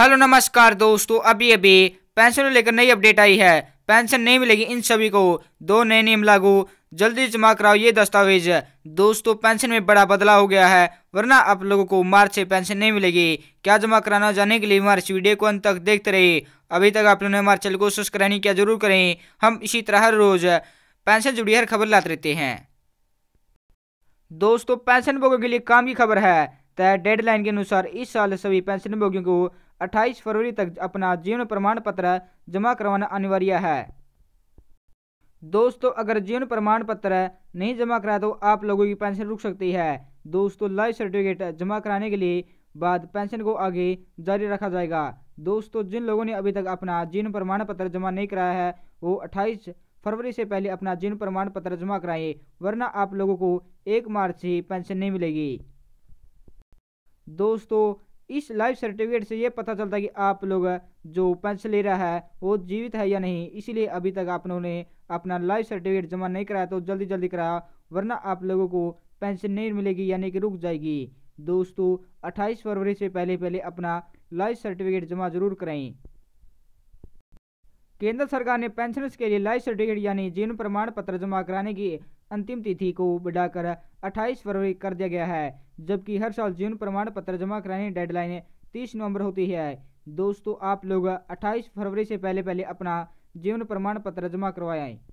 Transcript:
hello नमस्कार दोस्तों अभी अभी पेंशन को लेकर नई अपडेट आई है पेंशन नहीं मिलेगी इन सभी को दो नए नियम लागू जल्दी जमा कराओ ये दस्तावेज दोस्तों पेंशन में बड़ा बदलाव हो गया है वरना आप लोगों को मार्च से पेंशन नहीं मिलेगी क्या जमा कराना जाने के लिए मार्च वीडियो को अंत तक देखते रहे अभी तक आप लोगों ने हमारे चैनल को सब्सक्राइब नहीं किया जरूर करें हम इसी तरह हर रोज पेंशन जुड़ी हर खबर लाते रहते हैं दोस्तों पेंशन भोगों के लिए काम की खबर है तय डेडलाइन के अनुसार इस साल सभी पेंशनभोगियों को 28 फरवरी तक अपना जीवन प्रमाण पत्र जमा करवाना अनिवार्य है दोस्तों अगर जीवन प्रमाण पत्र नहीं जमा कराया तो आप लोगों की पेंशन रुक सकती है दोस्तों लाइफ सर्टिफिकेट जमा कराने के लिए बाद पेंशन को आगे जारी रखा जाएगा दोस्तों जिन लोगों ने अभी तक अपना जीवन प्रमाण पत्र जमा नहीं कराया है वो अट्ठाईस फरवरी से पहले अपना जीवन प्रमाण पत्र जमा कराएं वरना आप लोगों को एक मार्च से पेंशन नहीं मिलेगी दोस्तों इस लाइफ सर्टिफिकेट से ये पता चलता है कि आप लोग जो पेंशन ले रहा है वो जीवित है या नहीं इसीलिए अभी तक आप लोगों ने अपना लाइफ सर्टिफिकेट जमा नहीं कराया तो जल्दी जल्दी कराया वरना आप लोगों को पेंशन नहीं मिलेगी यानी कि रुक जाएगी दोस्तों 28 फरवरी से पहले पहले अपना लाइफ सर्टिफिकेट जमा जरूर कराएं केंद्र सरकार ने पेंशनर्स के लिए लाइफ सर्टिफिकेट यानी जीवन प्रमाण पत्र जमा कराने की अंतिम तिथि को बढ़ाकर 28 फरवरी कर दिया गया है जबकि हर साल जीवन प्रमाण पत्र जमा कराने की डेडलाइन 30 नवंबर होती है दोस्तों आप लोग 28 फरवरी से पहले पहले अपना जीवन प्रमाण पत्र जमा करवाएं